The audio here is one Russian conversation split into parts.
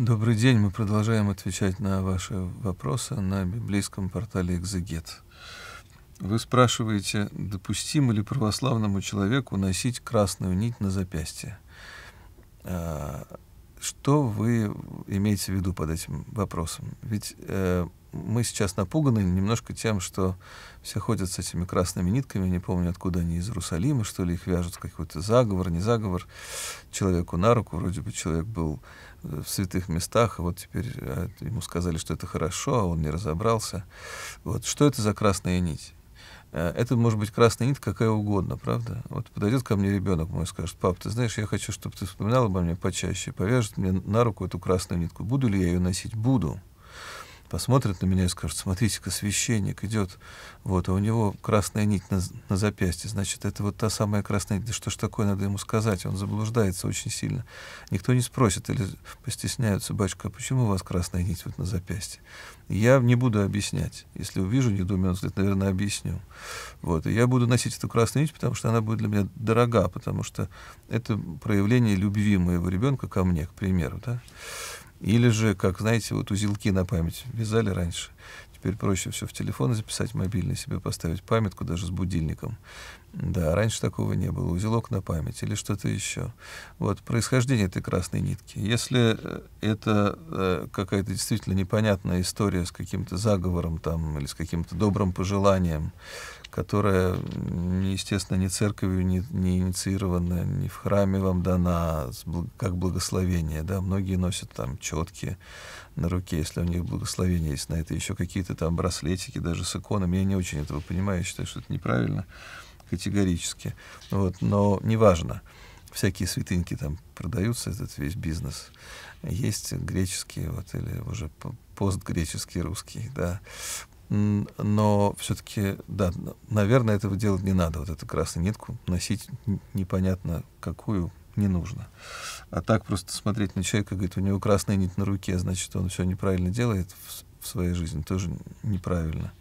Добрый день. Мы продолжаем отвечать на ваши вопросы на библейском портале «Экзегет». Вы спрашиваете, допустимо ли православному человеку носить красную нить на запястье? А, что вы имеете в виду под этим вопросом? Ведь э, мы сейчас напуганы немножко тем, что все ходят с этими красными нитками, не помню, откуда они, из Иерусалима, что ли, их вяжут в какой-то заговор, не заговор, человеку на руку, вроде бы человек был э, в святых местах, и а вот теперь э, ему сказали, что это хорошо, а он не разобрался. Вот что это за красная нить? Э, это может быть красная нить какая угодно, правда? Вот подойдет ко мне ребенок мой и скажет, пап, ты знаешь, я хочу, чтобы ты вспоминал обо мне почаще, повяжет мне на руку эту красную нитку. Буду ли я ее носить? Буду посмотрят на меня и скажут, смотрите-ка, священник идет, вот, а у него красная нить на, на запястье, значит, это вот та самая красная нить, да что ж такое, надо ему сказать, он заблуждается очень сильно. Никто не спросит или постесняются, батюшка, а почему у вас красная нить вот на запястье? Я не буду объяснять. Если увижу недоуменный взгляд, наверное, объясню. Вот. И я буду носить эту красную нить, потому что она будет для меня дорога, потому что это проявление любви моего ребенка ко мне, к примеру. Да? Или же, как, знаете, вот узелки на память вязали раньше. Теперь проще все в телефон записать, мобильный себе поставить памятку даже с будильником. Да, раньше такого не было. Узелок на память или что-то еще. Вот, происхождение этой красной нитки. Если э, это э, какая-то действительно непонятная история с каким-то заговором там или с каким-то добрым пожеланием, которая, естественно, ни церковью не, не инициирована, не в храме вам дана, а как благословение. Да? Многие носят там четкие на руке, если у них благословение есть на это, еще какие-то там браслетики даже с иконами. Я не очень этого понимаю, я считаю, что это неправильно категорически. Вот, но неважно. Всякие святыньки там продаются, этот весь бизнес. Есть греческие, вот, или уже постгреческие русские, да но все-таки, да, наверное, этого делать не надо. Вот эту красную нитку носить непонятно какую не нужно. А так просто смотреть на человека, говорит, у него красная нить на руке, значит, он все неправильно делает в, в своей жизни, тоже неправильно.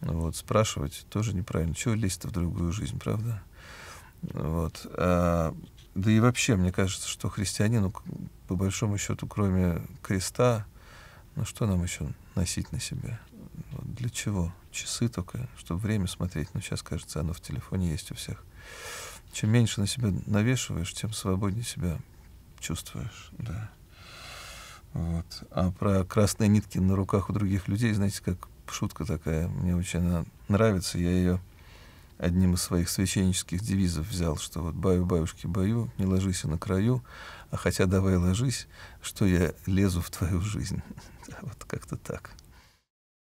Вот, спрашивать тоже неправильно. Чего лезть в другую жизнь, правда? Вот. А, да и вообще, мне кажется, что христианину, по большому счету, кроме креста, ну что нам еще носить на себе? для чего? Часы только, чтобы время смотреть. Но ну, сейчас, кажется, оно в телефоне есть у всех. Чем меньше на себя навешиваешь, тем свободнее себя чувствуешь. Да. Вот. А про красные нитки на руках у других людей, знаете, как шутка такая, мне очень она нравится. Я ее одним из своих священнических девизов взял, что вот «баю, баюшки, баю, не ложись и на краю, а хотя давай ложись, что я лезу в твою жизнь». вот как-то так.